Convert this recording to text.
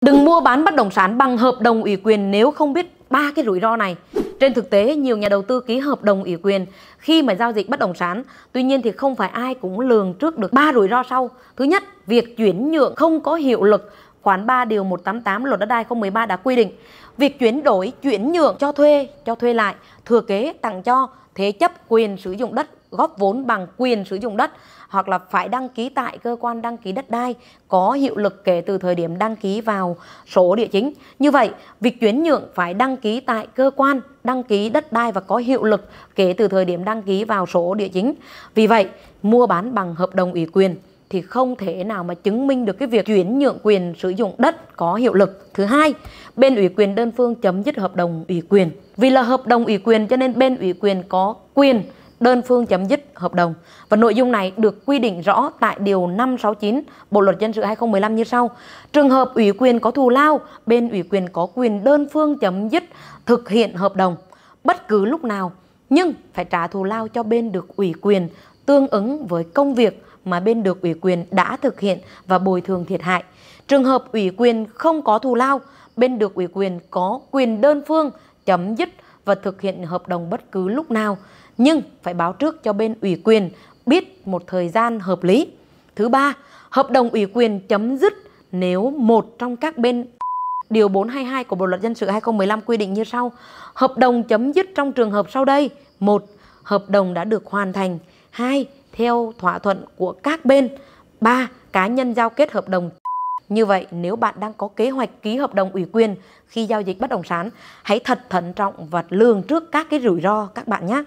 Đừng mua bán bất động sản bằng hợp đồng ủy quyền nếu không biết ba cái rủi ro này. Trên thực tế, nhiều nhà đầu tư ký hợp đồng ủy quyền khi mà giao dịch bất động sản, tuy nhiên thì không phải ai cũng lường trước được ba rủi ro sau. Thứ nhất, việc chuyển nhượng không có hiệu lực khoản 3 điều 188 luật đất đai 2013 đã quy định việc chuyển đổi, chuyển nhượng cho thuê, cho thuê lại, thừa kế, tặng cho, thế chấp quyền sử dụng đất, góp vốn bằng quyền sử dụng đất hoặc là phải đăng ký tại cơ quan đăng ký đất đai có hiệu lực kể từ thời điểm đăng ký vào sổ địa chính. Như vậy, việc chuyển nhượng phải đăng ký tại cơ quan đăng ký đất đai và có hiệu lực kể từ thời điểm đăng ký vào sổ địa chính. Vì vậy, mua bán bằng hợp đồng ủy quyền thì không thể nào mà chứng minh được cái việc chuyển nhượng quyền sử dụng đất có hiệu lực. Thứ hai, bên ủy quyền đơn phương chấm dứt hợp đồng ủy quyền. Vì là hợp đồng ủy quyền cho nên bên ủy quyền có quyền đơn phương chấm dứt hợp đồng. Và nội dung này được quy định rõ tại Điều 569 Bộ Luật Dân sự 2015 như sau. Trường hợp ủy quyền có thù lao, bên ủy quyền có quyền đơn phương chấm dứt thực hiện hợp đồng bất cứ lúc nào, nhưng phải trả thù lao cho bên được ủy quyền tương ứng với công việc mà bên được ủy quyền đã thực hiện và bồi thường thiệt hại. Trường hợp ủy quyền không có thù lao, bên được ủy quyền có quyền đơn phương chấm dứt và thực hiện hợp đồng bất cứ lúc nào, nhưng phải báo trước cho bên ủy quyền biết một thời gian hợp lý. Thứ ba, hợp đồng ủy quyền chấm dứt nếu một trong các bên Điều 422 của Bộ luật dân sự 2015 quy định như sau: Hợp đồng chấm dứt trong trường hợp sau đây: một Hợp đồng đã được hoàn thành. 2 theo thỏa thuận của các bên. 3. Cá nhân giao kết hợp đồng như vậy, nếu bạn đang có kế hoạch ký hợp đồng ủy quyền khi giao dịch bất động sản, hãy thật thận trọng và lường trước các cái rủi ro các bạn nhé.